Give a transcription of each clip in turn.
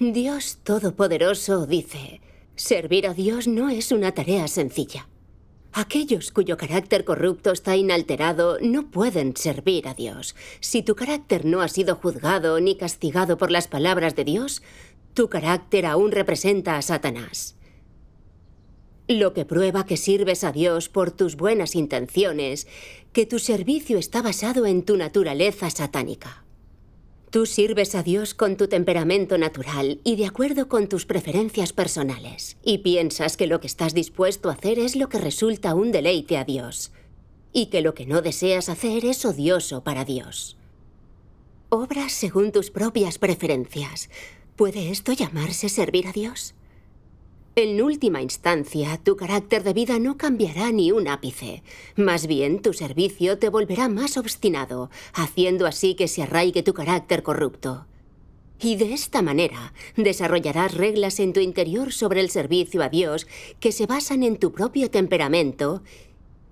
Dios Todopoderoso dice, servir a Dios no es una tarea sencilla. Aquellos cuyo carácter corrupto está inalterado no pueden servir a Dios. Si tu carácter no ha sido juzgado ni castigado por las palabras de Dios, tu carácter aún representa a Satanás. Lo que prueba que sirves a Dios por tus buenas intenciones, que tu servicio está basado en tu naturaleza satánica. Tú sirves a Dios con tu temperamento natural y de acuerdo con tus preferencias personales. Y piensas que lo que estás dispuesto a hacer es lo que resulta un deleite a Dios. Y que lo que no deseas hacer es odioso para Dios. Obras según tus propias preferencias. ¿Puede esto llamarse servir a Dios? En última instancia, tu carácter de vida no cambiará ni un ápice. Más bien, tu servicio te volverá más obstinado, haciendo así que se arraigue tu carácter corrupto. Y de esta manera, desarrollarás reglas en tu interior sobre el servicio a Dios que se basan en tu propio temperamento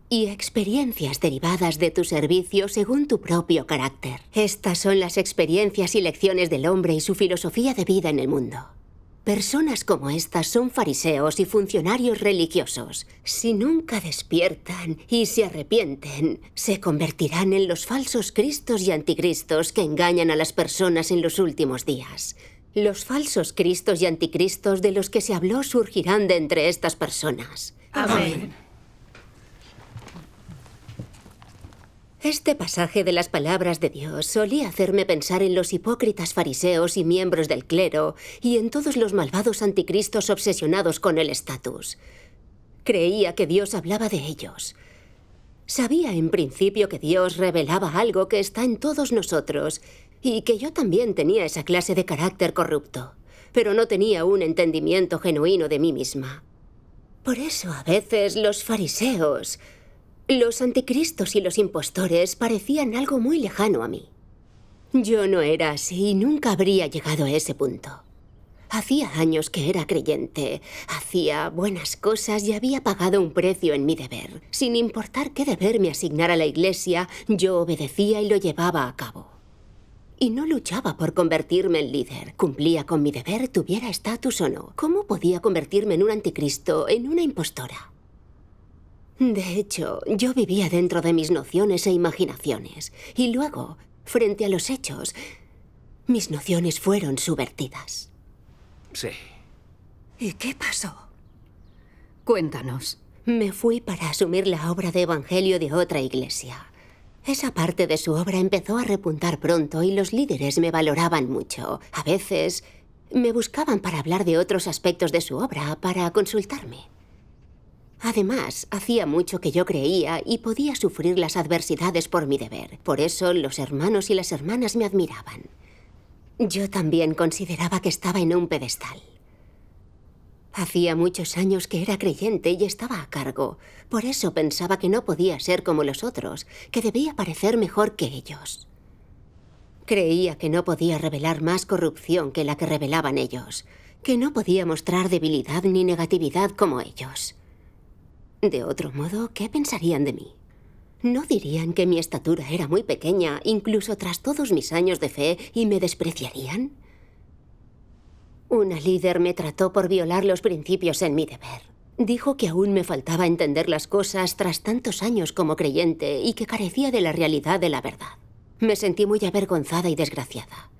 y experiencias derivadas de tu servicio según tu propio carácter. Estas son las experiencias y lecciones del hombre y su filosofía de vida en el mundo. Personas como estas son fariseos y funcionarios religiosos. Si nunca despiertan y se arrepienten, se convertirán en los falsos cristos y anticristos que engañan a las personas en los últimos días. Los falsos cristos y anticristos de los que se habló surgirán de entre estas personas. Amén. Este pasaje de las palabras de Dios solía hacerme pensar en los hipócritas fariseos y miembros del clero y en todos los malvados anticristos obsesionados con el estatus. Creía que Dios hablaba de ellos. Sabía en principio que Dios revelaba algo que está en todos nosotros y que yo también tenía esa clase de carácter corrupto, pero no tenía un entendimiento genuino de mí misma. Por eso a veces los fariseos los anticristos y los impostores parecían algo muy lejano a mí. Yo no era así y nunca habría llegado a ese punto. Hacía años que era creyente, hacía buenas cosas y había pagado un precio en mi deber. Sin importar qué deber me asignara la iglesia, yo obedecía y lo llevaba a cabo. Y no luchaba por convertirme en líder. Cumplía con mi deber, tuviera estatus o no. ¿Cómo podía convertirme en un anticristo, en una impostora? De hecho, yo vivía dentro de mis nociones e imaginaciones. Y luego, frente a los hechos, mis nociones fueron subvertidas. Sí. ¿Y qué pasó? Cuéntanos. Me fui para asumir la obra de evangelio de otra iglesia. Esa parte de su obra empezó a repuntar pronto y los líderes me valoraban mucho. A veces me buscaban para hablar de otros aspectos de su obra, para consultarme. Además, hacía mucho que yo creía y podía sufrir las adversidades por mi deber. Por eso los hermanos y las hermanas me admiraban. Yo también consideraba que estaba en un pedestal. Hacía muchos años que era creyente y estaba a cargo. Por eso pensaba que no podía ser como los otros, que debía parecer mejor que ellos. Creía que no podía revelar más corrupción que la que revelaban ellos, que no podía mostrar debilidad ni negatividad como ellos. De otro modo, ¿qué pensarían de mí? ¿No dirían que mi estatura era muy pequeña, incluso tras todos mis años de fe, y me despreciarían? Una líder me trató por violar los principios en mi deber. Dijo que aún me faltaba entender las cosas tras tantos años como creyente y que carecía de la realidad de la verdad. Me sentí muy avergonzada y desgraciada.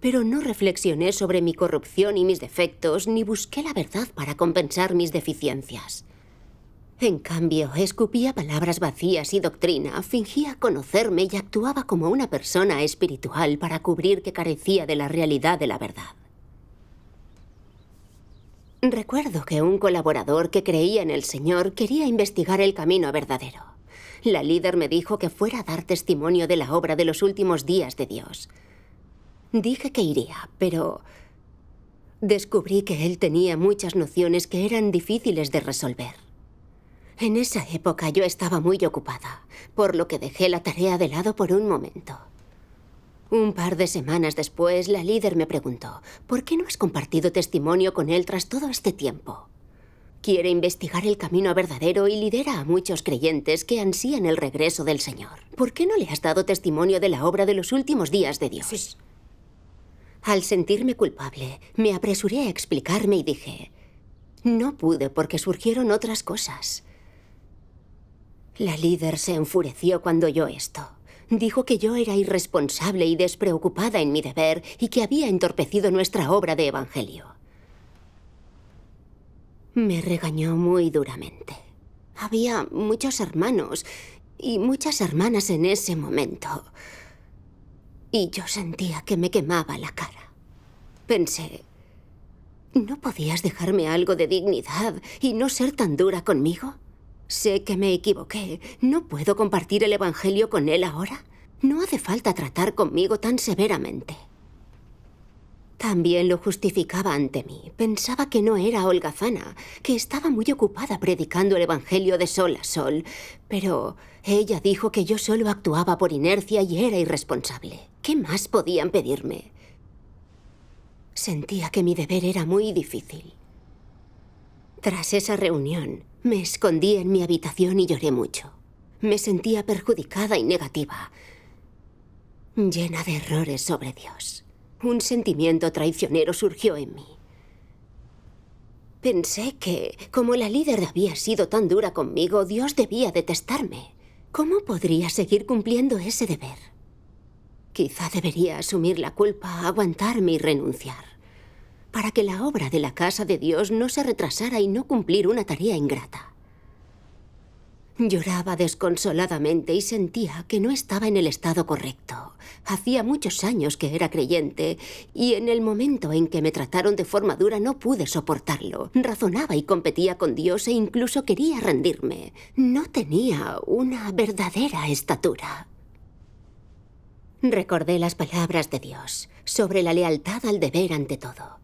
Pero no reflexioné sobre mi corrupción y mis defectos, ni busqué la verdad para compensar mis deficiencias. En cambio, escupía palabras vacías y doctrina, fingía conocerme y actuaba como una persona espiritual para cubrir que carecía de la realidad de la verdad. Recuerdo que un colaborador que creía en el Señor quería investigar el camino verdadero. La líder me dijo que fuera a dar testimonio de la obra de los últimos días de Dios. Dije que iría, pero descubrí que él tenía muchas nociones que eran difíciles de resolver. En esa época yo estaba muy ocupada, por lo que dejé la tarea de lado por un momento. Un par de semanas después, la líder me preguntó, ¿por qué no has compartido testimonio con él tras todo este tiempo? Quiere investigar el camino verdadero y lidera a muchos creyentes que ansían el regreso del Señor. ¿Por qué no le has dado testimonio de la obra de los últimos días de Dios? Al sentirme culpable, me apresuré a explicarme y dije, no pude porque surgieron otras cosas. La líder se enfureció cuando oyó esto. Dijo que yo era irresponsable y despreocupada en mi deber y que había entorpecido nuestra obra de evangelio. Me regañó muy duramente. Había muchos hermanos y muchas hermanas en ese momento. Y yo sentía que me quemaba la cara. Pensé, ¿no podías dejarme algo de dignidad y no ser tan dura conmigo? Sé que me equivoqué. ¿No puedo compartir el Evangelio con él ahora? No hace falta tratar conmigo tan severamente. También lo justificaba ante mí. Pensaba que no era holgazana, que estaba muy ocupada predicando el Evangelio de sol a sol. Pero ella dijo que yo solo actuaba por inercia y era irresponsable. ¿Qué más podían pedirme? Sentía que mi deber era muy difícil. Tras esa reunión, me escondí en mi habitación y lloré mucho. Me sentía perjudicada y negativa, llena de errores sobre Dios. Un sentimiento traicionero surgió en mí. Pensé que, como la líder había sido tan dura conmigo, Dios debía detestarme. ¿Cómo podría seguir cumpliendo ese deber? Quizá debería asumir la culpa, aguantarme y renunciar para que la obra de la casa de Dios no se retrasara y no cumplir una tarea ingrata. Lloraba desconsoladamente y sentía que no estaba en el estado correcto. Hacía muchos años que era creyente y en el momento en que me trataron de forma dura no pude soportarlo. Razonaba y competía con Dios e incluso quería rendirme. No tenía una verdadera estatura. Recordé las palabras de Dios sobre la lealtad al deber ante todo.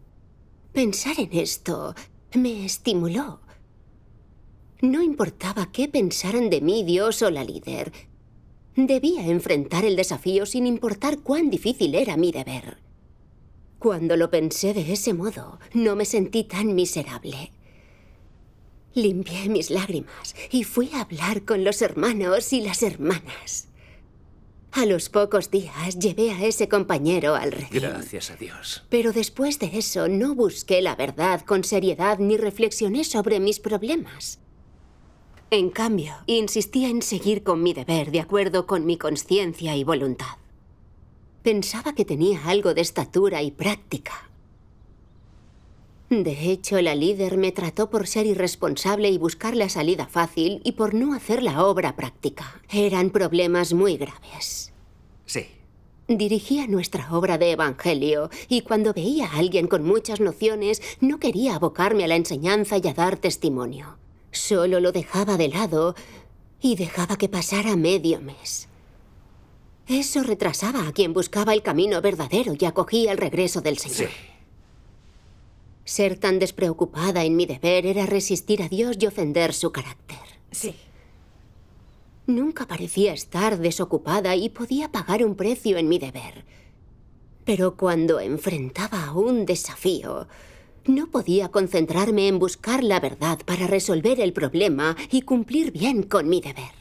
Pensar en esto me estimuló. No importaba qué pensaran de mí Dios o la líder. Debía enfrentar el desafío sin importar cuán difícil era mi deber. Cuando lo pensé de ese modo, no me sentí tan miserable. Limpié mis lágrimas y fui a hablar con los hermanos y las hermanas. A los pocos días llevé a ese compañero al rey. Gracias a Dios. Pero después de eso no busqué la verdad con seriedad ni reflexioné sobre mis problemas. En cambio, insistía en seguir con mi deber de acuerdo con mi conciencia y voluntad. Pensaba que tenía algo de estatura y práctica, de hecho, la líder me trató por ser irresponsable y buscar la salida fácil y por no hacer la obra práctica. Eran problemas muy graves. Sí. Dirigía nuestra obra de evangelio y cuando veía a alguien con muchas nociones no quería abocarme a la enseñanza y a dar testimonio. Solo lo dejaba de lado y dejaba que pasara medio mes. Eso retrasaba a quien buscaba el camino verdadero y acogía el regreso del Señor. Sí. Ser tan despreocupada en mi deber era resistir a Dios y ofender su carácter. Sí. Nunca parecía estar desocupada y podía pagar un precio en mi deber. Pero cuando enfrentaba un desafío, no podía concentrarme en buscar la verdad para resolver el problema y cumplir bien con mi deber.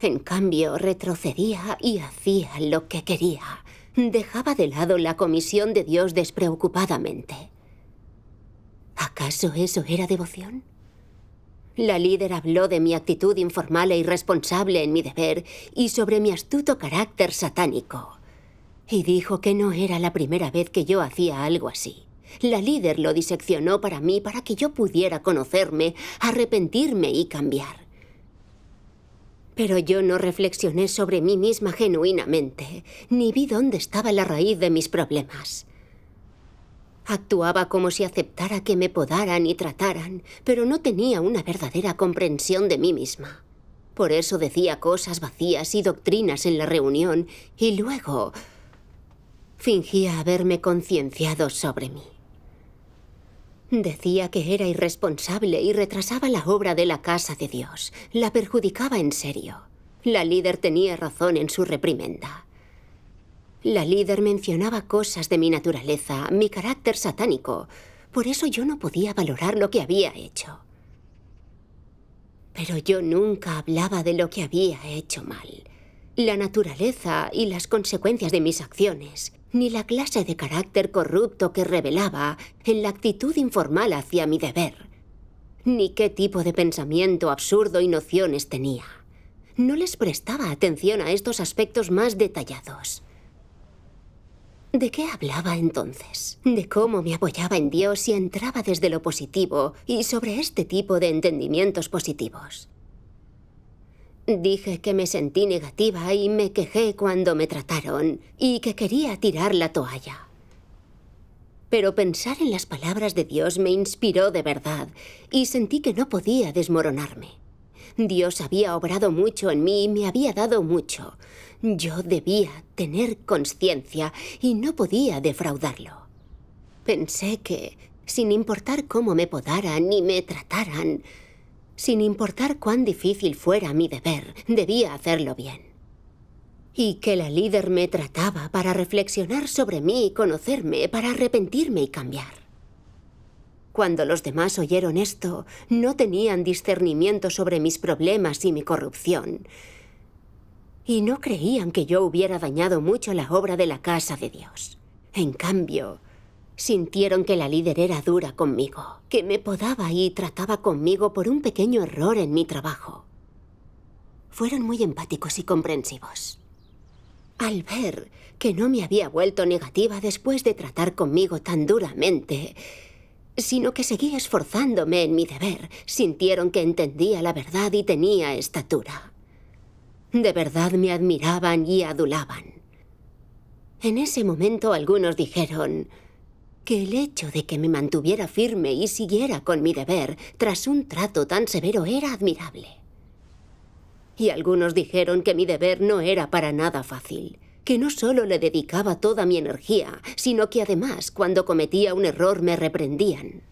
En cambio, retrocedía y hacía lo que quería. Dejaba de lado la comisión de Dios despreocupadamente. ¿Acaso eso era devoción? La líder habló de mi actitud informal e irresponsable en mi deber y sobre mi astuto carácter satánico. Y dijo que no era la primera vez que yo hacía algo así. La líder lo diseccionó para mí para que yo pudiera conocerme, arrepentirme y cambiar. Pero yo no reflexioné sobre mí misma genuinamente, ni vi dónde estaba la raíz de mis problemas. Actuaba como si aceptara que me podaran y trataran, pero no tenía una verdadera comprensión de mí misma. Por eso decía cosas vacías y doctrinas en la reunión y luego fingía haberme concienciado sobre mí. Decía que era irresponsable y retrasaba la obra de la casa de Dios. La perjudicaba en serio. La líder tenía razón en su reprimenda. La líder mencionaba cosas de mi naturaleza, mi carácter satánico. Por eso yo no podía valorar lo que había hecho. Pero yo nunca hablaba de lo que había hecho mal. La naturaleza y las consecuencias de mis acciones, ni la clase de carácter corrupto que revelaba en la actitud informal hacia mi deber, ni qué tipo de pensamiento absurdo y nociones tenía. No les prestaba atención a estos aspectos más detallados. ¿De qué hablaba entonces? De cómo me apoyaba en Dios y entraba desde lo positivo y sobre este tipo de entendimientos positivos. Dije que me sentí negativa y me quejé cuando me trataron y que quería tirar la toalla. Pero pensar en las palabras de Dios me inspiró de verdad y sentí que no podía desmoronarme. Dios había obrado mucho en mí y me había dado mucho, yo debía tener conciencia y no podía defraudarlo. Pensé que, sin importar cómo me podaran ni me trataran, sin importar cuán difícil fuera mi deber, debía hacerlo bien. Y que la líder me trataba para reflexionar sobre mí y conocerme, para arrepentirme y cambiar. Cuando los demás oyeron esto, no tenían discernimiento sobre mis problemas y mi corrupción y no creían que yo hubiera dañado mucho la obra de la casa de Dios. En cambio, sintieron que la líder era dura conmigo, que me podaba y trataba conmigo por un pequeño error en mi trabajo. Fueron muy empáticos y comprensivos. Al ver que no me había vuelto negativa después de tratar conmigo tan duramente, sino que seguía esforzándome en mi deber, sintieron que entendía la verdad y tenía estatura. De verdad me admiraban y adulaban. En ese momento algunos dijeron que el hecho de que me mantuviera firme y siguiera con mi deber tras un trato tan severo era admirable. Y algunos dijeron que mi deber no era para nada fácil, que no solo le dedicaba toda mi energía, sino que además cuando cometía un error me reprendían.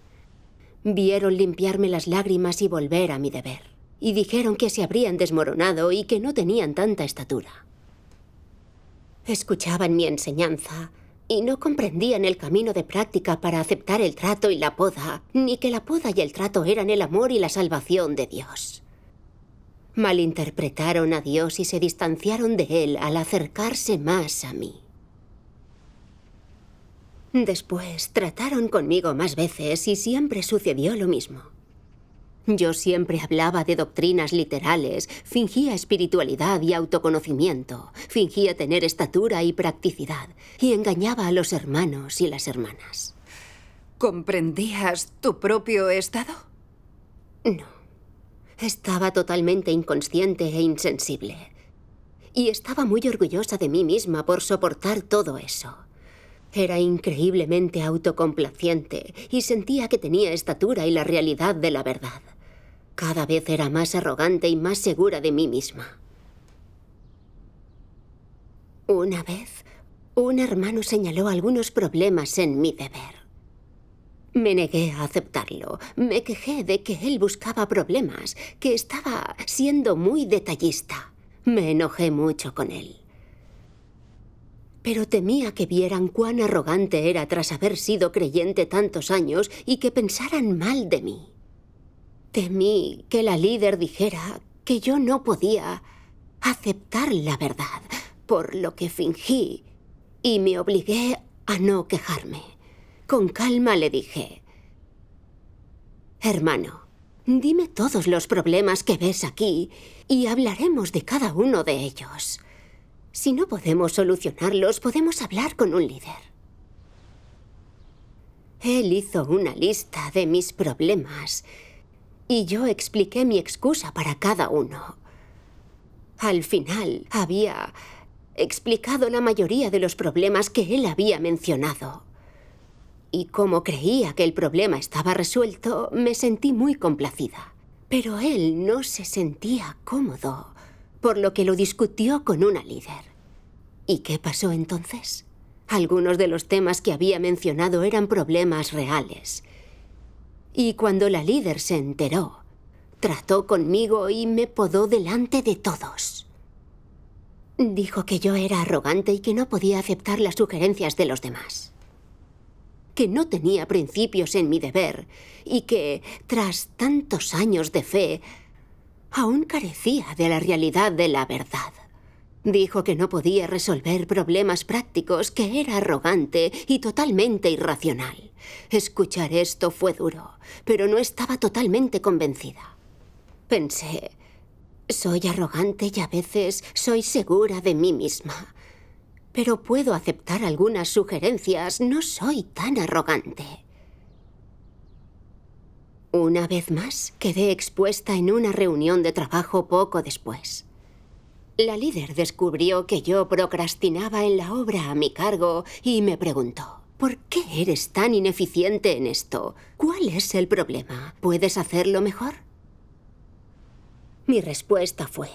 Vieron limpiarme las lágrimas y volver a mi deber y dijeron que se habrían desmoronado y que no tenían tanta estatura. Escuchaban mi enseñanza y no comprendían el camino de práctica para aceptar el trato y la poda, ni que la poda y el trato eran el amor y la salvación de Dios. Malinterpretaron a Dios y se distanciaron de Él al acercarse más a mí. Después trataron conmigo más veces y siempre sucedió lo mismo. Yo siempre hablaba de doctrinas literales, fingía espiritualidad y autoconocimiento, fingía tener estatura y practicidad, y engañaba a los hermanos y las hermanas. ¿Comprendías tu propio estado? No. Estaba totalmente inconsciente e insensible. Y estaba muy orgullosa de mí misma por soportar todo eso. Era increíblemente autocomplaciente y sentía que tenía estatura y la realidad de la verdad. Cada vez era más arrogante y más segura de mí misma. Una vez, un hermano señaló algunos problemas en mi deber. Me negué a aceptarlo. Me quejé de que él buscaba problemas, que estaba siendo muy detallista. Me enojé mucho con él. Pero temía que vieran cuán arrogante era tras haber sido creyente tantos años y que pensaran mal de mí. Temí que la líder dijera que yo no podía aceptar la verdad, por lo que fingí y me obligué a no quejarme. Con calma le dije, hermano, dime todos los problemas que ves aquí y hablaremos de cada uno de ellos. Si no podemos solucionarlos, podemos hablar con un líder. Él hizo una lista de mis problemas y yo expliqué mi excusa para cada uno. Al final, había explicado la mayoría de los problemas que él había mencionado. Y como creía que el problema estaba resuelto, me sentí muy complacida. Pero él no se sentía cómodo, por lo que lo discutió con una líder. ¿Y qué pasó entonces? Algunos de los temas que había mencionado eran problemas reales, y cuando la líder se enteró, trató conmigo y me podó delante de todos. Dijo que yo era arrogante y que no podía aceptar las sugerencias de los demás. Que no tenía principios en mi deber y que, tras tantos años de fe, aún carecía de la realidad de la verdad. Dijo que no podía resolver problemas prácticos, que era arrogante y totalmente irracional. Escuchar esto fue duro, pero no estaba totalmente convencida. Pensé, soy arrogante y a veces soy segura de mí misma. Pero puedo aceptar algunas sugerencias, no soy tan arrogante. Una vez más, quedé expuesta en una reunión de trabajo poco después. La líder descubrió que yo procrastinaba en la obra a mi cargo y me preguntó, ¿por qué eres tan ineficiente en esto? ¿Cuál es el problema? ¿Puedes hacerlo mejor? Mi respuesta fue,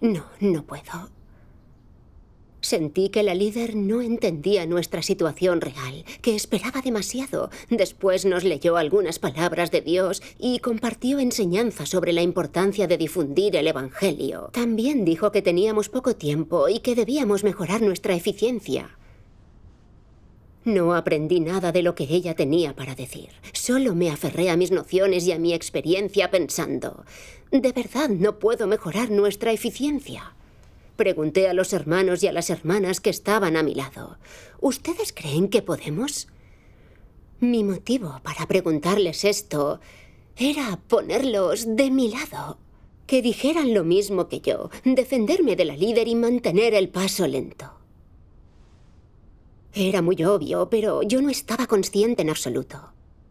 no, no puedo. Sentí que la líder no entendía nuestra situación real, que esperaba demasiado. Después nos leyó algunas palabras de Dios y compartió enseñanzas sobre la importancia de difundir el Evangelio. También dijo que teníamos poco tiempo y que debíamos mejorar nuestra eficiencia. No aprendí nada de lo que ella tenía para decir. Solo me aferré a mis nociones y a mi experiencia pensando, de verdad no puedo mejorar nuestra eficiencia. Pregunté a los hermanos y a las hermanas que estaban a mi lado. ¿Ustedes creen que podemos? Mi motivo para preguntarles esto era ponerlos de mi lado. Que dijeran lo mismo que yo, defenderme de la líder y mantener el paso lento. Era muy obvio, pero yo no estaba consciente en absoluto.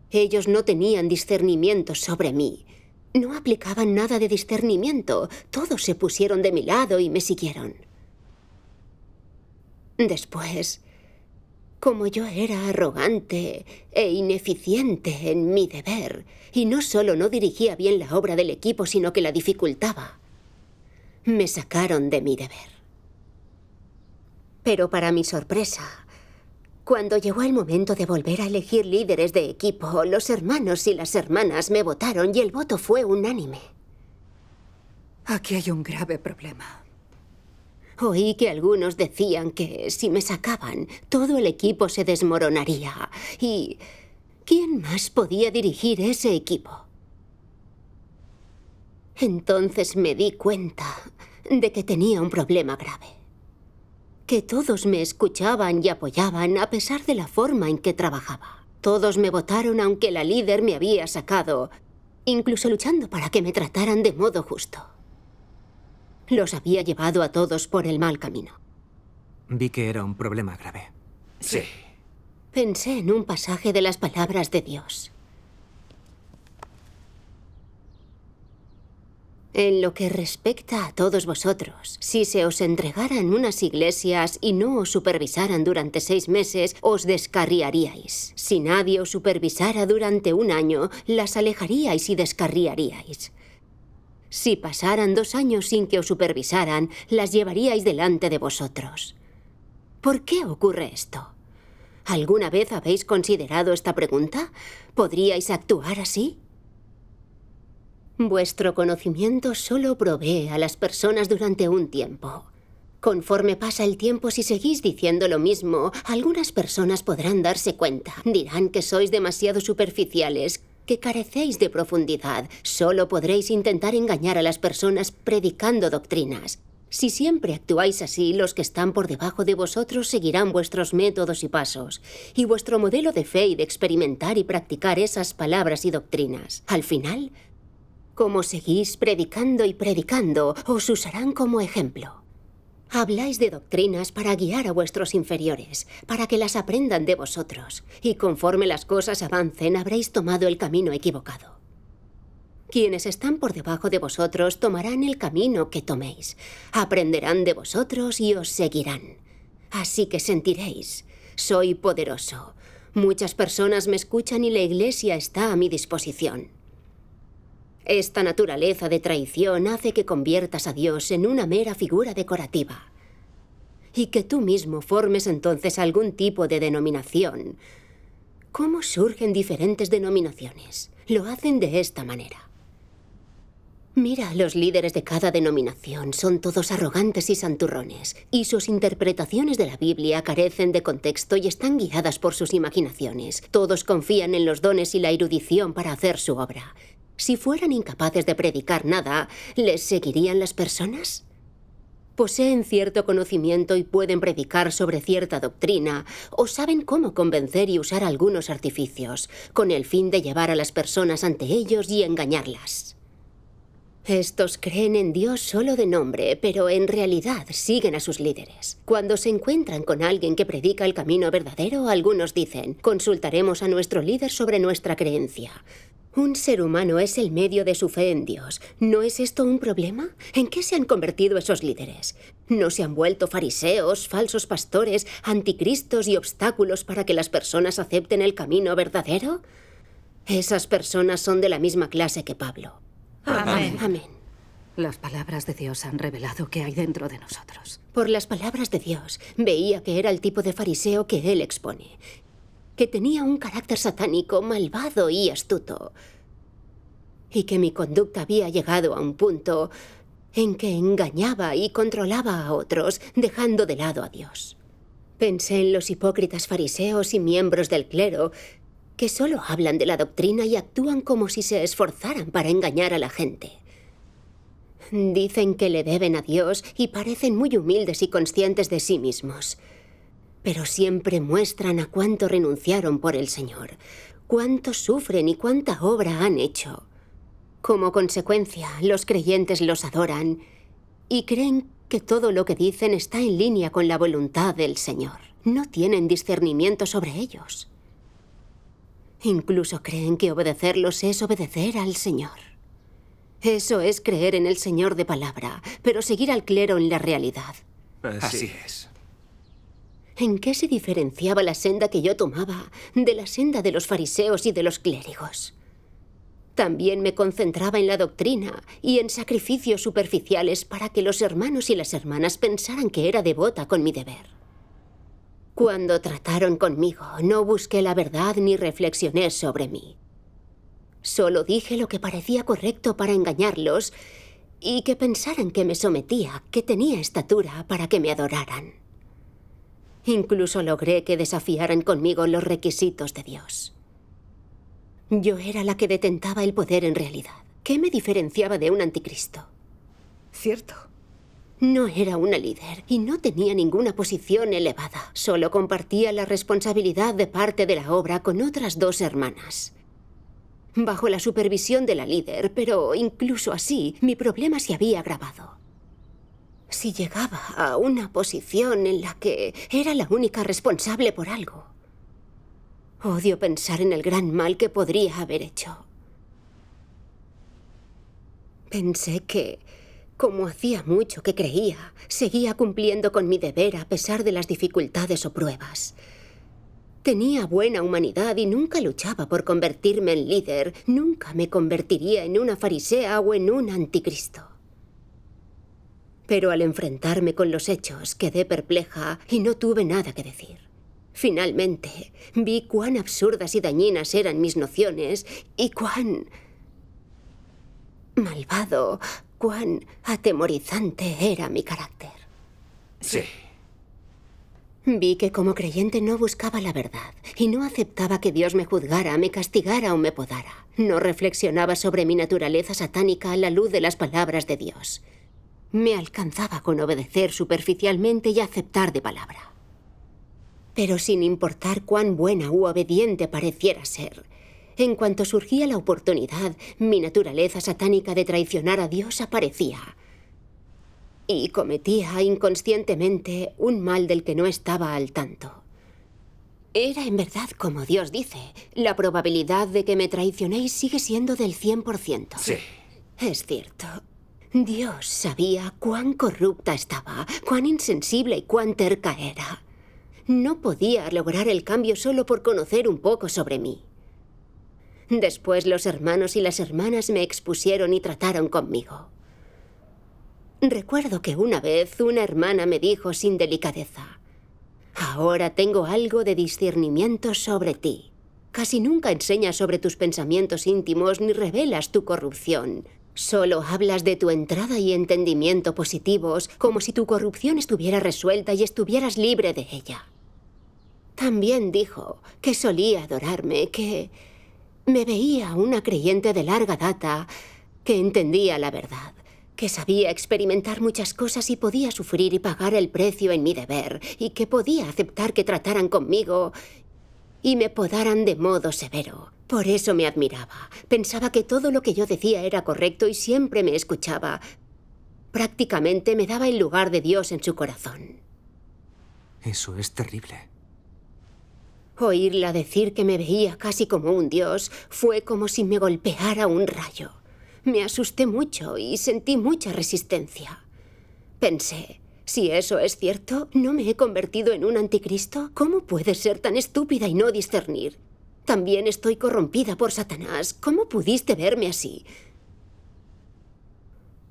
Ellos no tenían discernimiento sobre mí. No aplicaban nada de discernimiento. Todos se pusieron de mi lado y me siguieron. Después, como yo era arrogante e ineficiente en mi deber, y no solo no dirigía bien la obra del equipo, sino que la dificultaba, me sacaron de mi deber. Pero para mi sorpresa, cuando llegó el momento de volver a elegir líderes de equipo, los hermanos y las hermanas me votaron y el voto fue unánime. Aquí hay un grave problema. Oí que algunos decían que si me sacaban, todo el equipo se desmoronaría. ¿Y quién más podía dirigir ese equipo? Entonces me di cuenta de que tenía un problema grave que todos me escuchaban y apoyaban a pesar de la forma en que trabajaba. Todos me votaron aunque la líder me había sacado, incluso luchando para que me trataran de modo justo. Los había llevado a todos por el mal camino. Vi que era un problema grave. Sí. Pensé en un pasaje de las palabras de Dios. En lo que respecta a todos vosotros, si se os entregaran unas iglesias y no os supervisaran durante seis meses, os descarriaríais. Si nadie os supervisara durante un año, las alejaríais y descarriaríais. Si pasaran dos años sin que os supervisaran, las llevaríais delante de vosotros. ¿Por qué ocurre esto? ¿Alguna vez habéis considerado esta pregunta? ¿Podríais actuar así? Vuestro conocimiento solo provee a las personas durante un tiempo. Conforme pasa el tiempo, si seguís diciendo lo mismo, algunas personas podrán darse cuenta. Dirán que sois demasiado superficiales, que carecéis de profundidad. Solo podréis intentar engañar a las personas predicando doctrinas. Si siempre actuáis así, los que están por debajo de vosotros seguirán vuestros métodos y pasos, y vuestro modelo de fe y de experimentar y practicar esas palabras y doctrinas. Al final, como seguís predicando y predicando, os usarán como ejemplo. Habláis de doctrinas para guiar a vuestros inferiores, para que las aprendan de vosotros, y conforme las cosas avancen habréis tomado el camino equivocado. Quienes están por debajo de vosotros tomarán el camino que toméis, aprenderán de vosotros y os seguirán. Así que sentiréis, soy poderoso. Muchas personas me escuchan y la iglesia está a mi disposición. Esta naturaleza de traición hace que conviertas a Dios en una mera figura decorativa y que tú mismo formes entonces algún tipo de denominación. ¿Cómo surgen diferentes denominaciones? Lo hacen de esta manera. Mira, los líderes de cada denominación son todos arrogantes y santurrones, y sus interpretaciones de la Biblia carecen de contexto y están guiadas por sus imaginaciones. Todos confían en los dones y la erudición para hacer su obra. Si fueran incapaces de predicar nada, ¿les seguirían las personas? Poseen cierto conocimiento y pueden predicar sobre cierta doctrina, o saben cómo convencer y usar algunos artificios, con el fin de llevar a las personas ante ellos y engañarlas. Estos creen en Dios solo de nombre, pero en realidad siguen a sus líderes. Cuando se encuentran con alguien que predica el camino verdadero, algunos dicen, consultaremos a nuestro líder sobre nuestra creencia. Un ser humano es el medio de su fe en Dios. ¿No es esto un problema? ¿En qué se han convertido esos líderes? ¿No se han vuelto fariseos, falsos pastores, anticristos y obstáculos para que las personas acepten el camino verdadero? Esas personas son de la misma clase que Pablo. Amén. Las palabras de Dios han revelado qué hay dentro de nosotros. Por las palabras de Dios, veía que era el tipo de fariseo que él expone que tenía un carácter satánico, malvado y astuto, y que mi conducta había llegado a un punto en que engañaba y controlaba a otros, dejando de lado a Dios. Pensé en los hipócritas fariseos y miembros del clero, que solo hablan de la doctrina y actúan como si se esforzaran para engañar a la gente. Dicen que le deben a Dios y parecen muy humildes y conscientes de sí mismos pero siempre muestran a cuánto renunciaron por el Señor, cuánto sufren y cuánta obra han hecho. Como consecuencia, los creyentes los adoran y creen que todo lo que dicen está en línea con la voluntad del Señor. No tienen discernimiento sobre ellos. Incluso creen que obedecerlos es obedecer al Señor. Eso es creer en el Señor de palabra, pero seguir al clero en la realidad. Así, es. ¿En qué se diferenciaba la senda que yo tomaba de la senda de los fariseos y de los clérigos? También me concentraba en la doctrina y en sacrificios superficiales para que los hermanos y las hermanas pensaran que era devota con mi deber. Cuando trataron conmigo, no busqué la verdad ni reflexioné sobre mí. Solo dije lo que parecía correcto para engañarlos y que pensaran que me sometía, que tenía estatura para que me adoraran. Incluso logré que desafiaran conmigo los requisitos de Dios. Yo era la que detentaba el poder en realidad. ¿Qué me diferenciaba de un anticristo? Cierto. No era una líder y no tenía ninguna posición elevada. Solo compartía la responsabilidad de parte de la obra con otras dos hermanas. Bajo la supervisión de la líder, pero incluso así, mi problema se había agravado. Si llegaba a una posición en la que era la única responsable por algo. Odio pensar en el gran mal que podría haber hecho. Pensé que, como hacía mucho que creía, seguía cumpliendo con mi deber a pesar de las dificultades o pruebas. Tenía buena humanidad y nunca luchaba por convertirme en líder. Nunca me convertiría en una farisea o en un anticristo. Pero al enfrentarme con los hechos quedé perpleja y no tuve nada que decir. Finalmente, vi cuán absurdas y dañinas eran mis nociones y cuán malvado, cuán atemorizante era mi carácter. Sí. Vi que como creyente no buscaba la verdad y no aceptaba que Dios me juzgara, me castigara o me podara. No reflexionaba sobre mi naturaleza satánica a la luz de las palabras de Dios. Me alcanzaba con obedecer superficialmente y aceptar de palabra. Pero sin importar cuán buena u obediente pareciera ser, en cuanto surgía la oportunidad, mi naturaleza satánica de traicionar a Dios aparecía. Y cometía inconscientemente un mal del que no estaba al tanto. Era en verdad como Dios dice. La probabilidad de que me traicionéis sigue siendo del 100%. Sí. Es cierto, Dios sabía cuán corrupta estaba, cuán insensible y cuán terca era. No podía lograr el cambio solo por conocer un poco sobre mí. Después los hermanos y las hermanas me expusieron y trataron conmigo. Recuerdo que una vez una hermana me dijo sin delicadeza, Ahora tengo algo de discernimiento sobre ti. Casi nunca enseñas sobre tus pensamientos íntimos ni revelas tu corrupción. Solo hablas de tu entrada y entendimiento positivos, como si tu corrupción estuviera resuelta y estuvieras libre de ella. También dijo que solía adorarme, que me veía una creyente de larga data, que entendía la verdad, que sabía experimentar muchas cosas y podía sufrir y pagar el precio en mi deber, y que podía aceptar que trataran conmigo y me podaran de modo severo, por eso me admiraba. Pensaba que todo lo que yo decía era correcto y siempre me escuchaba. Prácticamente me daba el lugar de Dios en su corazón. Eso es terrible. Oírla decir que me veía casi como un dios fue como si me golpeara un rayo. Me asusté mucho y sentí mucha resistencia. Pensé, si eso es cierto, ¿no me he convertido en un anticristo? ¿Cómo puedes ser tan estúpida y no discernir? También estoy corrompida por Satanás. ¿Cómo pudiste verme así?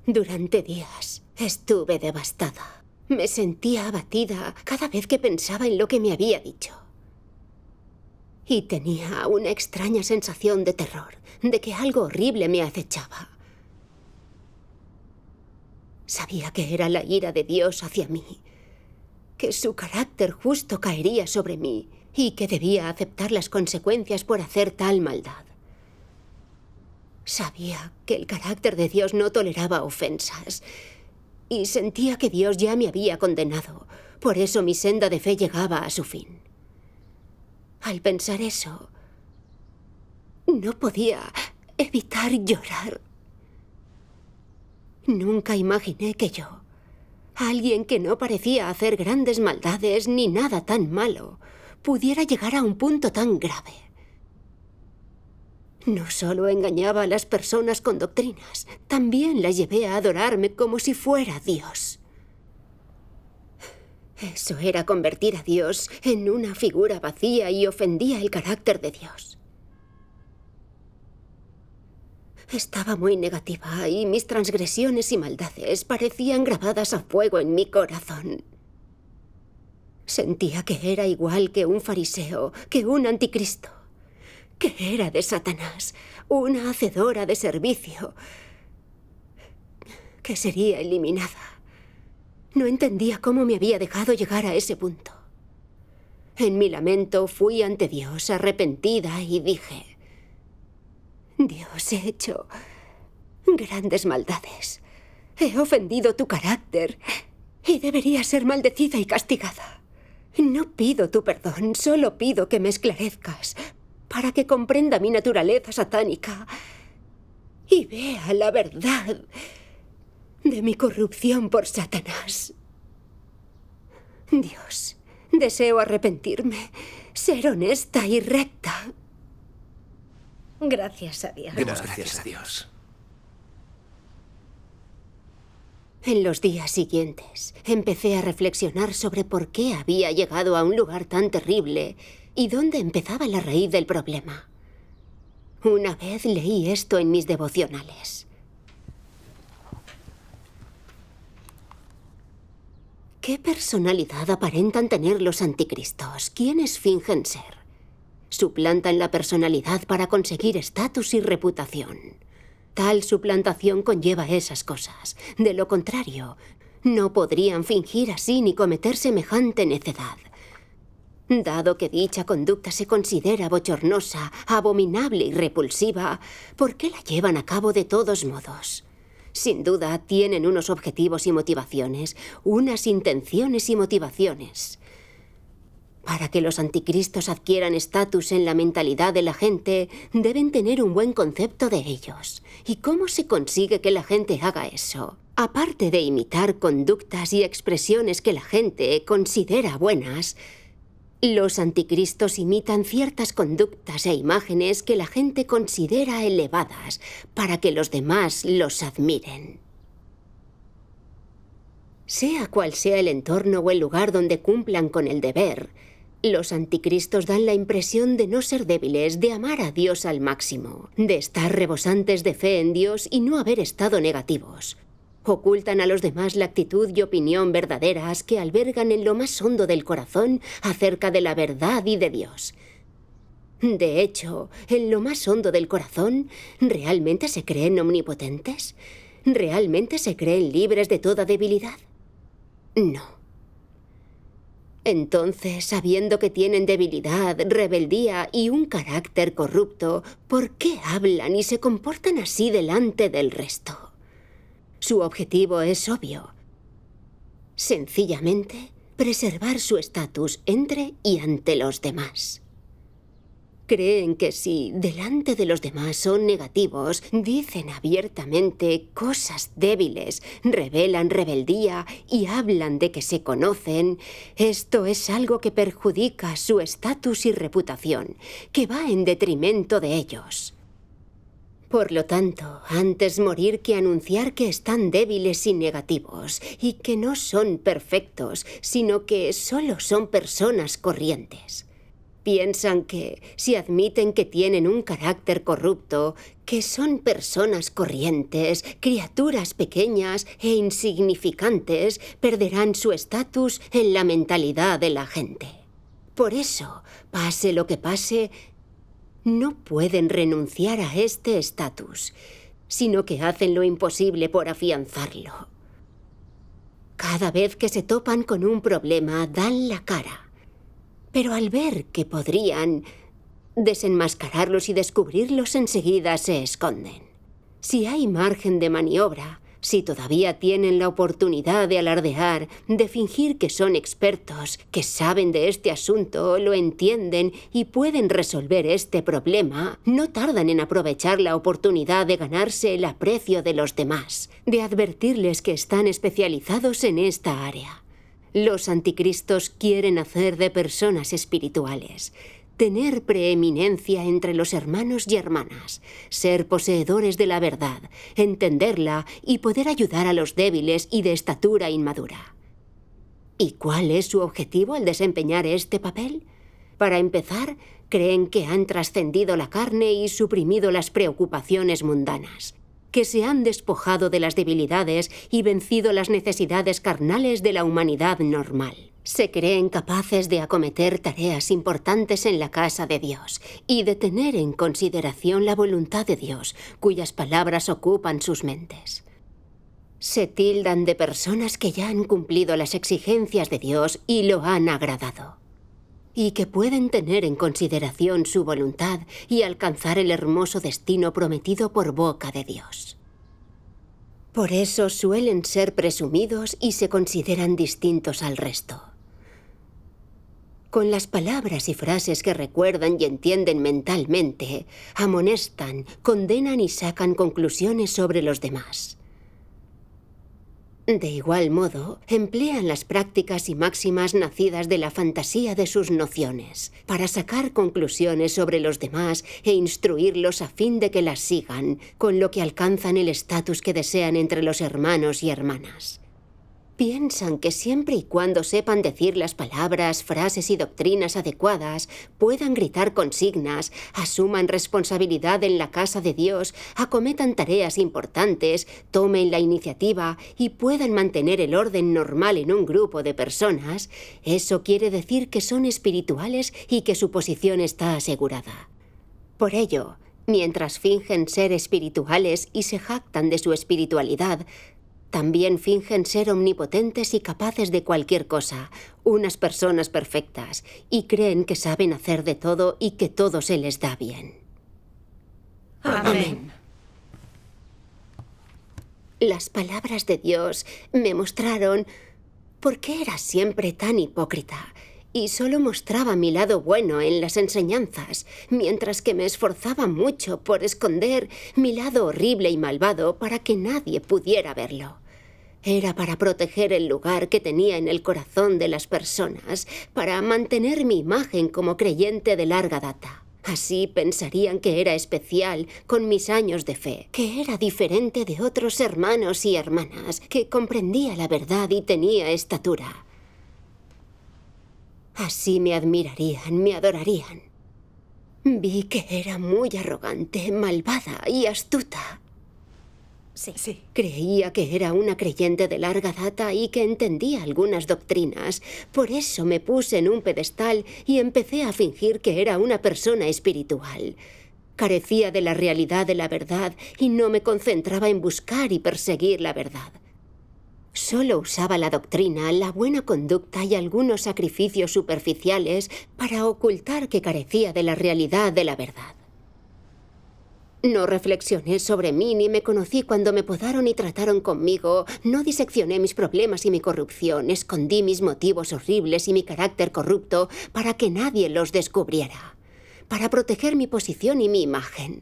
Durante días estuve devastada. Me sentía abatida cada vez que pensaba en lo que me había dicho. Y tenía una extraña sensación de terror, de que algo horrible me acechaba. Sabía que era la ira de Dios hacia mí, que su carácter justo caería sobre mí y que debía aceptar las consecuencias por hacer tal maldad. Sabía que el carácter de Dios no toleraba ofensas y sentía que Dios ya me había condenado. Por eso mi senda de fe llegaba a su fin. Al pensar eso, no podía evitar llorar. Nunca imaginé que yo, alguien que no parecía hacer grandes maldades ni nada tan malo, pudiera llegar a un punto tan grave. No solo engañaba a las personas con doctrinas, también las llevé a adorarme como si fuera Dios. Eso era convertir a Dios en una figura vacía y ofendía el carácter de Dios. Estaba muy negativa y mis transgresiones y maldades parecían grabadas a fuego en mi corazón. Sentía que era igual que un fariseo, que un anticristo, que era de Satanás, una hacedora de servicio, que sería eliminada. No entendía cómo me había dejado llegar a ese punto. En mi lamento fui ante Dios arrepentida y dije, Dios, he hecho grandes maldades. He ofendido tu carácter y debería ser maldecida y castigada. No pido tu perdón, solo pido que me esclarezcas, para que comprenda mi naturaleza satánica y vea la verdad de mi corrupción por Satanás. Dios, deseo arrepentirme, ser honesta y recta. Gracias a Dios. Gracias a Dios. En los días siguientes, empecé a reflexionar sobre por qué había llegado a un lugar tan terrible y dónde empezaba la raíz del problema. Una vez leí esto en mis devocionales. ¿Qué personalidad aparentan tener los anticristos? ¿Quiénes fingen ser? Suplantan la personalidad para conseguir estatus y reputación. Tal suplantación conlleva esas cosas. De lo contrario, no podrían fingir así ni cometer semejante necedad. Dado que dicha conducta se considera bochornosa, abominable y repulsiva, ¿por qué la llevan a cabo de todos modos? Sin duda, tienen unos objetivos y motivaciones, unas intenciones y motivaciones. Para que los anticristos adquieran estatus en la mentalidad de la gente, deben tener un buen concepto de ellos. ¿Y cómo se consigue que la gente haga eso? Aparte de imitar conductas y expresiones que la gente considera buenas, los anticristos imitan ciertas conductas e imágenes que la gente considera elevadas para que los demás los admiren. Sea cual sea el entorno o el lugar donde cumplan con el deber, los anticristos dan la impresión de no ser débiles, de amar a Dios al máximo, de estar rebosantes de fe en Dios y no haber estado negativos. Ocultan a los demás la actitud y opinión verdaderas que albergan en lo más hondo del corazón acerca de la verdad y de Dios. De hecho, en lo más hondo del corazón, ¿realmente se creen omnipotentes? ¿Realmente se creen libres de toda debilidad? No. Entonces, sabiendo que tienen debilidad, rebeldía y un carácter corrupto, ¿por qué hablan y se comportan así delante del resto? Su objetivo es obvio. Sencillamente, preservar su estatus entre y ante los demás. Creen que si delante de los demás son negativos, dicen abiertamente cosas débiles, revelan rebeldía y hablan de que se conocen, esto es algo que perjudica su estatus y reputación, que va en detrimento de ellos. Por lo tanto, antes morir que anunciar que están débiles y negativos, y que no son perfectos, sino que solo son personas corrientes. Piensan que si admiten que tienen un carácter corrupto, que son personas corrientes, criaturas pequeñas e insignificantes, perderán su estatus en la mentalidad de la gente. Por eso, pase lo que pase, no pueden renunciar a este estatus, sino que hacen lo imposible por afianzarlo. Cada vez que se topan con un problema, dan la cara pero al ver que podrían desenmascararlos y descubrirlos enseguida se esconden. Si hay margen de maniobra, si todavía tienen la oportunidad de alardear, de fingir que son expertos, que saben de este asunto, lo entienden y pueden resolver este problema, no tardan en aprovechar la oportunidad de ganarse el aprecio de los demás, de advertirles que están especializados en esta área. Los anticristos quieren hacer de personas espirituales, tener preeminencia entre los hermanos y hermanas, ser poseedores de la verdad, entenderla y poder ayudar a los débiles y de estatura inmadura. ¿Y cuál es su objetivo al desempeñar este papel? Para empezar, creen que han trascendido la carne y suprimido las preocupaciones mundanas que se han despojado de las debilidades y vencido las necesidades carnales de la humanidad normal. Se creen capaces de acometer tareas importantes en la casa de Dios y de tener en consideración la voluntad de Dios, cuyas palabras ocupan sus mentes. Se tildan de personas que ya han cumplido las exigencias de Dios y lo han agradado y que pueden tener en consideración su voluntad y alcanzar el hermoso destino prometido por boca de Dios. Por eso suelen ser presumidos y se consideran distintos al resto. Con las palabras y frases que recuerdan y entienden mentalmente, amonestan, condenan y sacan conclusiones sobre los demás. De igual modo, emplean las prácticas y máximas nacidas de la fantasía de sus nociones para sacar conclusiones sobre los demás e instruirlos a fin de que las sigan, con lo que alcanzan el estatus que desean entre los hermanos y hermanas. Piensan que siempre y cuando sepan decir las palabras, frases y doctrinas adecuadas, puedan gritar consignas, asuman responsabilidad en la casa de Dios, acometan tareas importantes, tomen la iniciativa y puedan mantener el orden normal en un grupo de personas, eso quiere decir que son espirituales y que su posición está asegurada. Por ello, mientras fingen ser espirituales y se jactan de su espiritualidad, también fingen ser omnipotentes y capaces de cualquier cosa, unas personas perfectas, y creen que saben hacer de todo y que todo se les da bien. Amén. Las palabras de Dios me mostraron por qué era siempre tan hipócrita y solo mostraba mi lado bueno en las enseñanzas, mientras que me esforzaba mucho por esconder mi lado horrible y malvado para que nadie pudiera verlo. Era para proteger el lugar que tenía en el corazón de las personas, para mantener mi imagen como creyente de larga data. Así pensarían que era especial con mis años de fe, que era diferente de otros hermanos y hermanas, que comprendía la verdad y tenía estatura. Así me admirarían, me adorarían. Vi que era muy arrogante, malvada y astuta. Sí. sí. Creía que era una creyente de larga data y que entendía algunas doctrinas. Por eso me puse en un pedestal y empecé a fingir que era una persona espiritual. Carecía de la realidad de la verdad y no me concentraba en buscar y perseguir la verdad. Solo usaba la doctrina, la buena conducta y algunos sacrificios superficiales para ocultar que carecía de la realidad de la verdad. No reflexioné sobre mí ni me conocí cuando me podaron y trataron conmigo. No diseccioné mis problemas y mi corrupción. Escondí mis motivos horribles y mi carácter corrupto para que nadie los descubriera. Para proteger mi posición y mi imagen.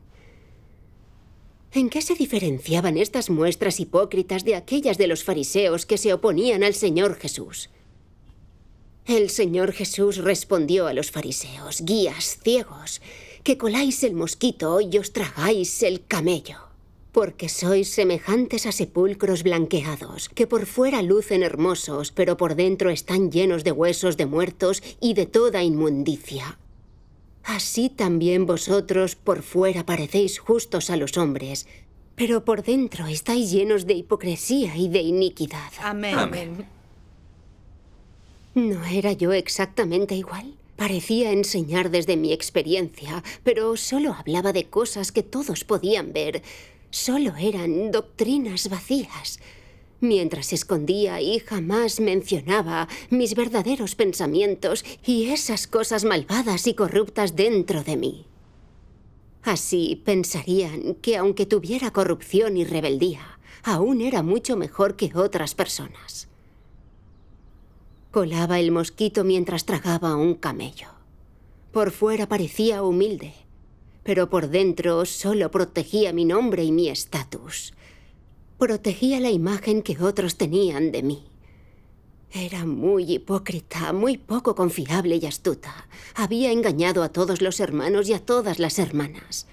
¿En qué se diferenciaban estas muestras hipócritas de aquellas de los fariseos que se oponían al Señor Jesús? El Señor Jesús respondió a los fariseos, guías ciegos, que coláis el mosquito y os tragáis el camello, porque sois semejantes a sepulcros blanqueados, que por fuera lucen hermosos, pero por dentro están llenos de huesos de muertos y de toda inmundicia. Así también vosotros por fuera parecéis justos a los hombres, pero por dentro estáis llenos de hipocresía y de iniquidad. Amén. ¿No era yo exactamente igual? Parecía enseñar desde mi experiencia, pero solo hablaba de cosas que todos podían ver. Solo eran doctrinas vacías mientras escondía y jamás mencionaba mis verdaderos pensamientos y esas cosas malvadas y corruptas dentro de mí. Así pensarían que aunque tuviera corrupción y rebeldía, aún era mucho mejor que otras personas. Colaba el mosquito mientras tragaba un camello. Por fuera parecía humilde, pero por dentro solo protegía mi nombre y mi estatus protegía la imagen que otros tenían de mí. Era muy hipócrita, muy poco confiable y astuta. Había engañado a todos los hermanos y a todas las hermanas.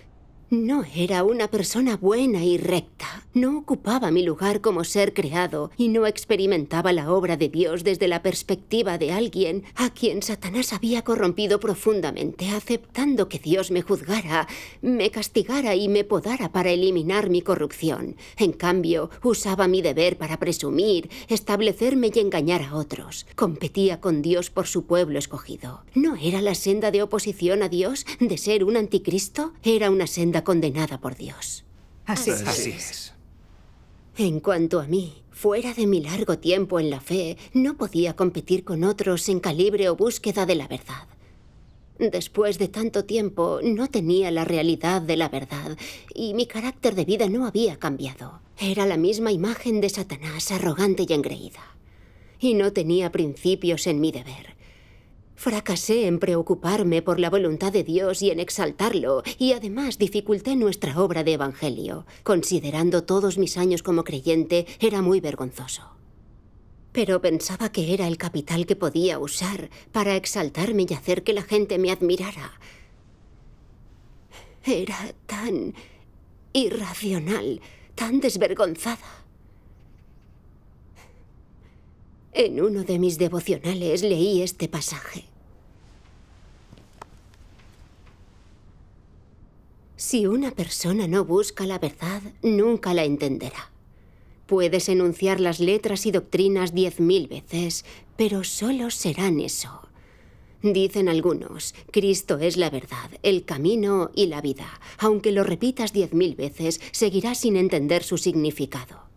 No era una persona buena y recta. No ocupaba mi lugar como ser creado y no experimentaba la obra de Dios desde la perspectiva de alguien a quien Satanás había corrompido profundamente, aceptando que Dios me juzgara, me castigara y me podara para eliminar mi corrupción. En cambio, usaba mi deber para presumir, establecerme y engañar a otros. Competía con Dios por su pueblo escogido. ¿No era la senda de oposición a Dios, de ser un anticristo? Era una senda condenada por Dios. Así, Así es. En cuanto a mí, fuera de mi largo tiempo en la fe, no podía competir con otros en calibre o búsqueda de la verdad. Después de tanto tiempo, no tenía la realidad de la verdad y mi carácter de vida no había cambiado. Era la misma imagen de Satanás, arrogante y engreída. Y no tenía principios en mi deber. Fracasé en preocuparme por la voluntad de Dios y en exaltarlo, y además dificulté nuestra obra de evangelio. Considerando todos mis años como creyente, era muy vergonzoso. Pero pensaba que era el capital que podía usar para exaltarme y hacer que la gente me admirara. Era tan irracional, tan desvergonzada. En uno de mis devocionales leí este pasaje. Si una persona no busca la verdad, nunca la entenderá. Puedes enunciar las letras y doctrinas diez mil veces, pero solo serán eso. Dicen algunos, Cristo es la verdad, el camino y la vida. Aunque lo repitas diez mil veces, seguirás sin entender su significado.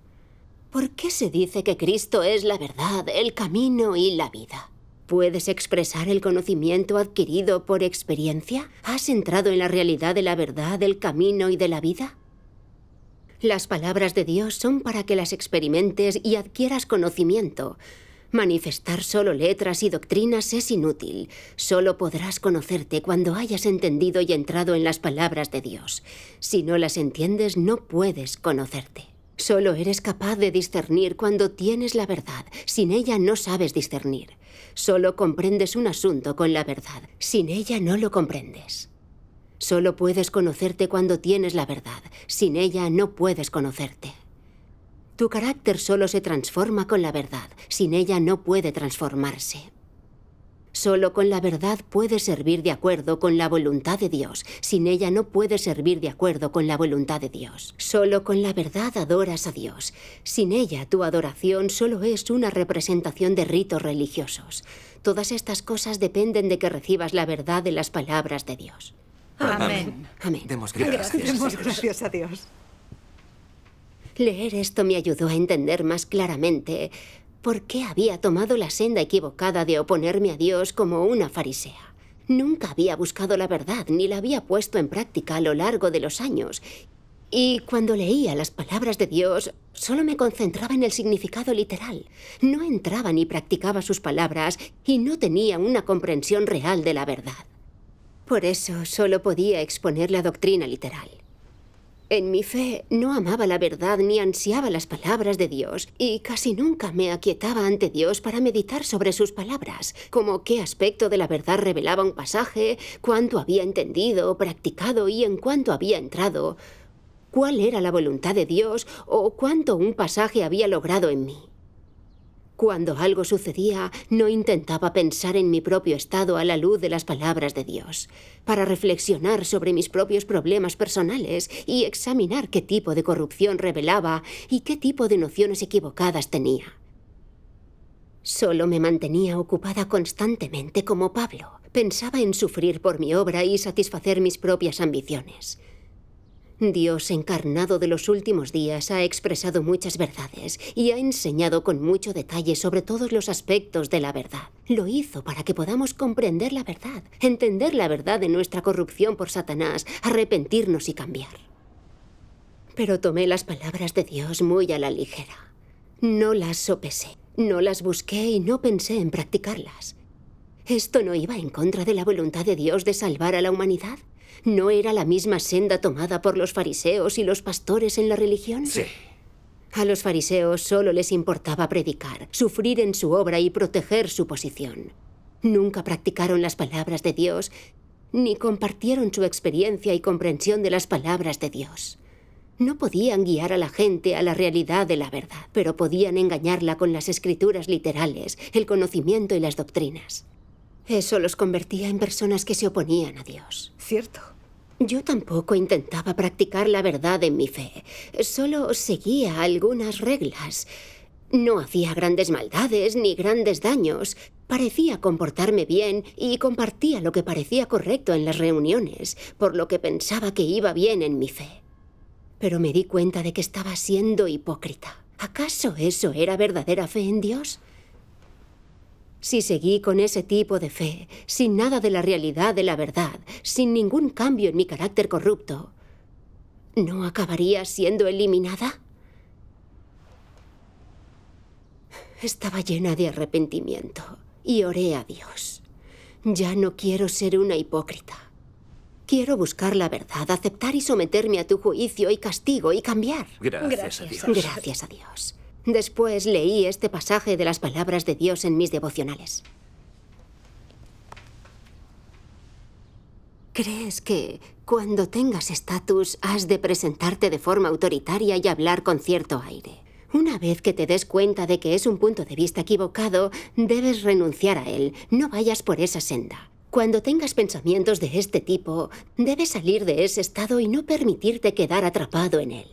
¿Por qué se dice que Cristo es la verdad, el camino y la vida? ¿Puedes expresar el conocimiento adquirido por experiencia? ¿Has entrado en la realidad de la verdad, del camino y de la vida? Las palabras de Dios son para que las experimentes y adquieras conocimiento. Manifestar solo letras y doctrinas es inútil. Solo podrás conocerte cuando hayas entendido y entrado en las palabras de Dios. Si no las entiendes, no puedes conocerte. Solo eres capaz de discernir cuando tienes la verdad. Sin ella no sabes discernir. Solo comprendes un asunto con la verdad. Sin ella no lo comprendes. Solo puedes conocerte cuando tienes la verdad. Sin ella no puedes conocerte. Tu carácter solo se transforma con la verdad. Sin ella no puede transformarse. Solo con la verdad puede servir de acuerdo con la voluntad de Dios. Sin ella no puede servir de acuerdo con la voluntad de Dios. Solo con la verdad adoras a Dios. Sin ella tu adoración solo es una representación de ritos religiosos. Todas estas cosas dependen de que recibas la verdad de las palabras de Dios. Amén. Demos gracias. Demos gracias a Dios. Leer esto me ayudó a entender más claramente ¿Por qué había tomado la senda equivocada de oponerme a Dios como una farisea? Nunca había buscado la verdad ni la había puesto en práctica a lo largo de los años. Y cuando leía las palabras de Dios, solo me concentraba en el significado literal. No entraba ni practicaba sus palabras y no tenía una comprensión real de la verdad. Por eso solo podía exponer la doctrina literal. En mi fe no amaba la verdad ni ansiaba las palabras de Dios, y casi nunca me aquietaba ante Dios para meditar sobre sus palabras, como qué aspecto de la verdad revelaba un pasaje, cuánto había entendido, practicado y en cuánto había entrado, cuál era la voluntad de Dios o cuánto un pasaje había logrado en mí. Cuando algo sucedía, no intentaba pensar en mi propio estado a la luz de las palabras de Dios, para reflexionar sobre mis propios problemas personales y examinar qué tipo de corrupción revelaba y qué tipo de nociones equivocadas tenía. Solo me mantenía ocupada constantemente como Pablo. Pensaba en sufrir por mi obra y satisfacer mis propias ambiciones. Dios encarnado de los últimos días ha expresado muchas verdades y ha enseñado con mucho detalle sobre todos los aspectos de la verdad. Lo hizo para que podamos comprender la verdad, entender la verdad de nuestra corrupción por Satanás, arrepentirnos y cambiar. Pero tomé las palabras de Dios muy a la ligera. No las sopesé, no las busqué y no pensé en practicarlas. ¿Esto no iba en contra de la voluntad de Dios de salvar a la humanidad? ¿No era la misma senda tomada por los fariseos y los pastores en la religión? Sí. A los fariseos solo les importaba predicar, sufrir en su obra y proteger su posición. Nunca practicaron las palabras de Dios, ni compartieron su experiencia y comprensión de las palabras de Dios. No podían guiar a la gente a la realidad de la verdad, pero podían engañarla con las escrituras literales, el conocimiento y las doctrinas. Eso los convertía en personas que se oponían a Dios. Cierto. Yo tampoco intentaba practicar la verdad en mi fe. Solo seguía algunas reglas. No hacía grandes maldades ni grandes daños. Parecía comportarme bien y compartía lo que parecía correcto en las reuniones, por lo que pensaba que iba bien en mi fe. Pero me di cuenta de que estaba siendo hipócrita. ¿Acaso eso era verdadera fe en Dios? Si seguí con ese tipo de fe, sin nada de la realidad de la verdad, sin ningún cambio en mi carácter corrupto, ¿no acabaría siendo eliminada? Estaba llena de arrepentimiento y oré a Dios. Ya no quiero ser una hipócrita. Quiero buscar la verdad, aceptar y someterme a tu juicio y castigo y cambiar. Gracias, a Dios. Gracias a Dios. Después leí este pasaje de las palabras de Dios en mis devocionales. ¿Crees que cuando tengas estatus has de presentarte de forma autoritaria y hablar con cierto aire? Una vez que te des cuenta de que es un punto de vista equivocado, debes renunciar a él. No vayas por esa senda. Cuando tengas pensamientos de este tipo, debes salir de ese estado y no permitirte quedar atrapado en él.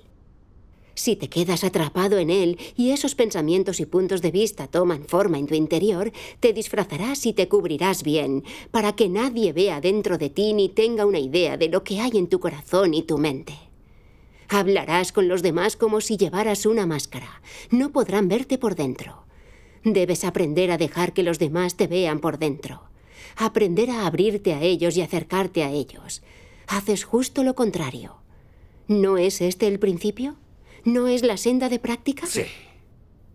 Si te quedas atrapado en él y esos pensamientos y puntos de vista toman forma en tu interior, te disfrazarás y te cubrirás bien, para que nadie vea dentro de ti ni tenga una idea de lo que hay en tu corazón y tu mente. Hablarás con los demás como si llevaras una máscara. No podrán verte por dentro. Debes aprender a dejar que los demás te vean por dentro. Aprender a abrirte a ellos y acercarte a ellos. Haces justo lo contrario. ¿No es este el principio? ¿No es la senda de práctica? Sí.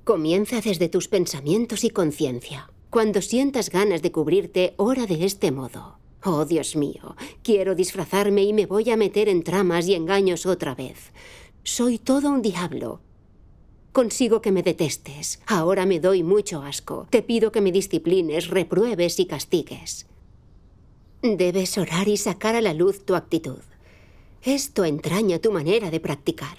Comienza desde tus pensamientos y conciencia. Cuando sientas ganas de cubrirte, ora de este modo. Oh, Dios mío, quiero disfrazarme y me voy a meter en tramas y engaños otra vez. Soy todo un diablo. Consigo que me detestes. Ahora me doy mucho asco. Te pido que me disciplines, repruebes y castigues. Debes orar y sacar a la luz tu actitud. Esto entraña tu manera de practicar.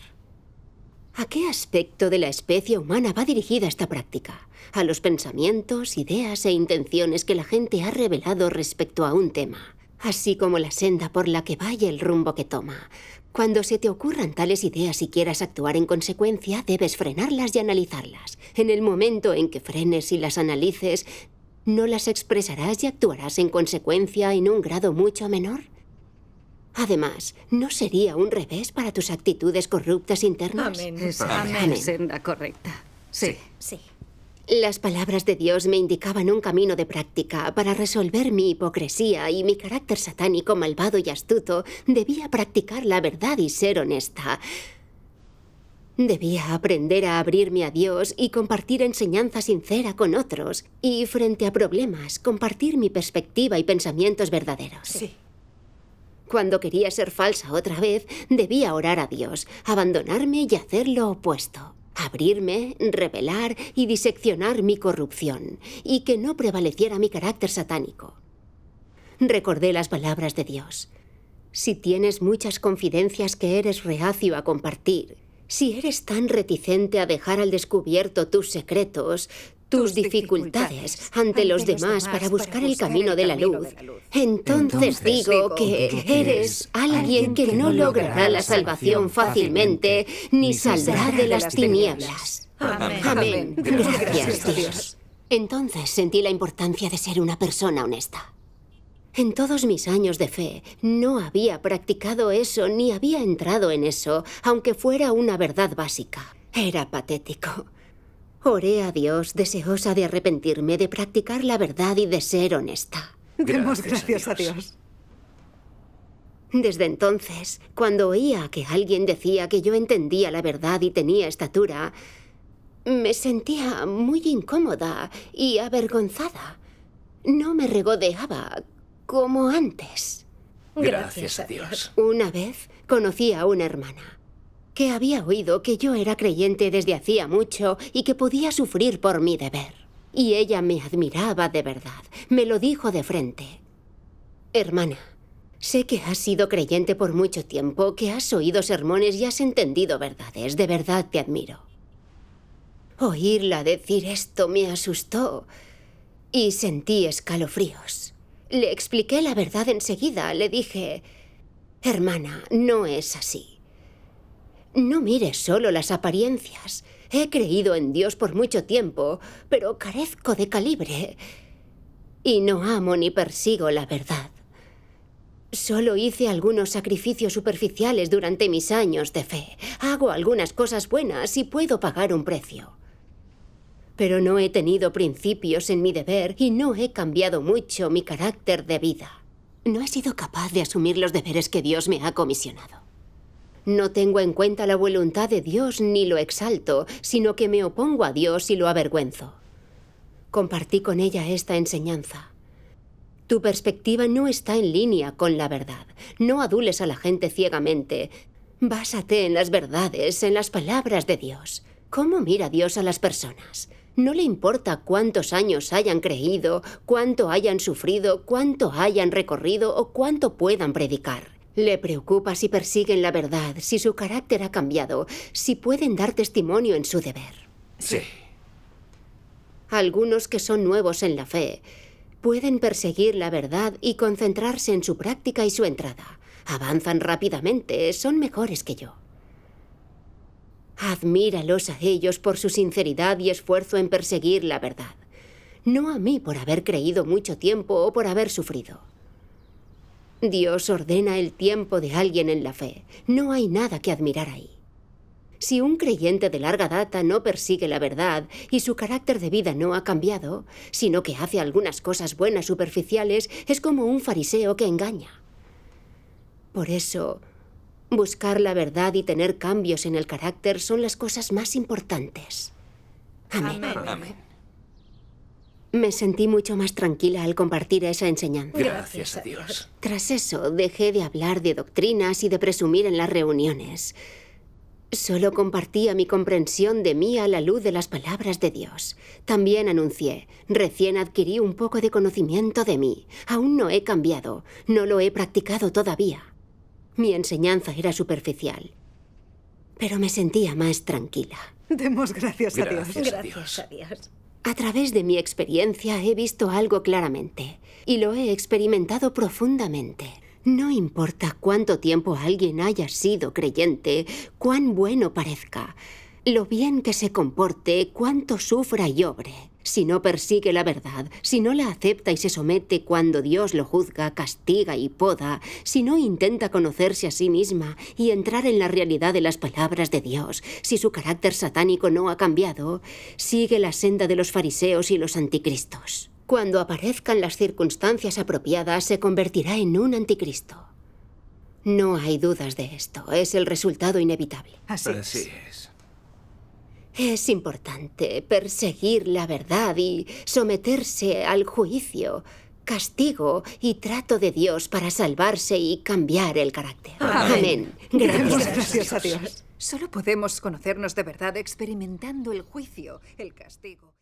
¿A qué aspecto de la especie humana va dirigida esta práctica? A los pensamientos, ideas e intenciones que la gente ha revelado respecto a un tema, así como la senda por la que va y el rumbo que toma. Cuando se te ocurran tales ideas y quieras actuar en consecuencia, debes frenarlas y analizarlas. En el momento en que frenes y las analices, no las expresarás y actuarás en consecuencia en un grado mucho menor. Además, ¿no sería un revés para tus actitudes corruptas internas? Amén. Amén. la Senda correcta. Sí. Sí. Las palabras de Dios me indicaban un camino de práctica. Para resolver mi hipocresía y mi carácter satánico, malvado y astuto, debía practicar la verdad y ser honesta. Debía aprender a abrirme a Dios y compartir enseñanza sincera con otros. Y frente a problemas, compartir mi perspectiva y pensamientos verdaderos. Sí. Cuando quería ser falsa otra vez, debía orar a Dios, abandonarme y hacer lo opuesto. Abrirme, revelar y diseccionar mi corrupción, y que no prevaleciera mi carácter satánico. Recordé las palabras de Dios. Si tienes muchas confidencias que eres reacio a compartir, si eres tan reticente a dejar al descubierto tus secretos, tus dificultades ante los demás para buscar el camino de la luz, entonces digo que eres alguien que no logrará la salvación fácilmente ni saldrá de las tinieblas. Amén. Gracias, Dios. Entonces sentí la importancia de ser una persona honesta. En todos mis años de fe no había practicado eso ni había entrado en eso, aunque fuera una verdad básica. Era patético. Oré a Dios deseosa de arrepentirme, de practicar la verdad y de ser honesta. Demos gracias, a, Dios. Desde entonces, cuando oía que alguien decía que yo entendía la verdad y tenía estatura, me sentía muy incómoda y avergonzada. No me regodeaba como antes. gracias a Dios. Una vez conocí a una hermana que había oído que yo era creyente desde hacía mucho y que podía sufrir por mi deber. Y ella me admiraba de verdad. Me lo dijo de frente. Hermana, sé que has sido creyente por mucho tiempo, que has oído sermones y has entendido verdades. De verdad te admiro. Oírla decir esto me asustó y sentí escalofríos. Le expliqué la verdad enseguida. Le dije, hermana, no es así. No mires solo las apariencias. He creído en Dios por mucho tiempo, pero carezco de calibre. Y no amo ni persigo la verdad. Solo hice algunos sacrificios superficiales durante mis años de fe. Hago algunas cosas buenas y puedo pagar un precio. Pero no he tenido principios en mi deber y no he cambiado mucho mi carácter de vida. No he sido capaz de asumir los deberes que Dios me ha comisionado. No tengo en cuenta la voluntad de Dios ni lo exalto, sino que me opongo a Dios y lo avergüenzo. Compartí con ella esta enseñanza. Tu perspectiva no está en línea con la verdad. No adules a la gente ciegamente. Básate en las verdades, en las palabras de Dios. ¿Cómo mira Dios a las personas? No le importa cuántos años hayan creído, cuánto hayan sufrido, cuánto hayan recorrido o cuánto puedan predicar. Le preocupa si persiguen la verdad, si su carácter ha cambiado, si pueden dar testimonio en su deber. Sí. Algunos que son nuevos en la fe pueden perseguir la verdad y concentrarse en su práctica y su entrada. Avanzan rápidamente, son mejores que yo. Admíralos a ellos por su sinceridad y esfuerzo en perseguir la verdad. No a mí por haber creído mucho tiempo o por haber sufrido. Dios ordena el tiempo de alguien en la fe. No hay nada que admirar ahí. Si un creyente de larga data no persigue la verdad y su carácter de vida no ha cambiado, sino que hace algunas cosas buenas superficiales, es como un fariseo que engaña. Por eso, buscar la verdad y tener cambios en el carácter son las cosas más importantes. Amén. Amén. Me sentí mucho más tranquila al compartir esa enseñanza. Gracias a Dios. Tras eso, dejé de hablar de doctrinas y de presumir en las reuniones. Solo compartía mi comprensión de mí a la luz de las palabras de Dios. También anuncié, recién adquirí un poco de conocimiento de mí. Aún no he cambiado, no lo he practicado todavía. Mi enseñanza era superficial, pero me sentía más tranquila. Demos gracias a Dios. Gracias a Dios. A través de mi experiencia he visto algo claramente y lo he experimentado profundamente. No importa cuánto tiempo alguien haya sido creyente, cuán bueno parezca, lo bien que se comporte, cuánto sufra y obre si no persigue la verdad, si no la acepta y se somete cuando Dios lo juzga, castiga y poda, si no intenta conocerse a sí misma y entrar en la realidad de las palabras de Dios, si su carácter satánico no ha cambiado, sigue la senda de los fariseos y los anticristos. Cuando aparezcan las circunstancias apropiadas, se convertirá en un anticristo. No hay dudas de esto. Es el resultado inevitable. Así es. Así es. Es importante perseguir la verdad y someterse al juicio, castigo y trato de Dios para salvarse y cambiar el carácter. Amén. Gracias. Gracias a Dios. Solo podemos conocernos de verdad experimentando el juicio, el castigo.